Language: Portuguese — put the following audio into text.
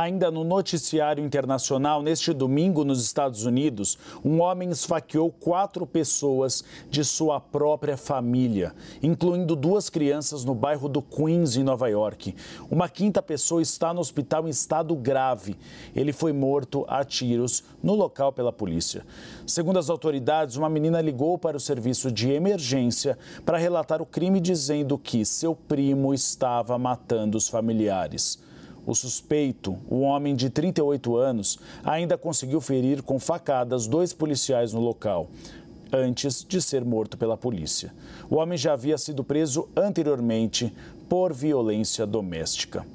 Ainda no noticiário internacional, neste domingo nos Estados Unidos, um homem esfaqueou quatro pessoas de sua própria família, incluindo duas crianças no bairro do Queens, em Nova York. Uma quinta pessoa está no hospital em estado grave. Ele foi morto a tiros no local pela polícia. Segundo as autoridades, uma menina ligou para o serviço de emergência para relatar o crime, dizendo que seu primo estava matando os familiares. O suspeito, um homem de 38 anos, ainda conseguiu ferir com facadas dois policiais no local antes de ser morto pela polícia. O homem já havia sido preso anteriormente por violência doméstica.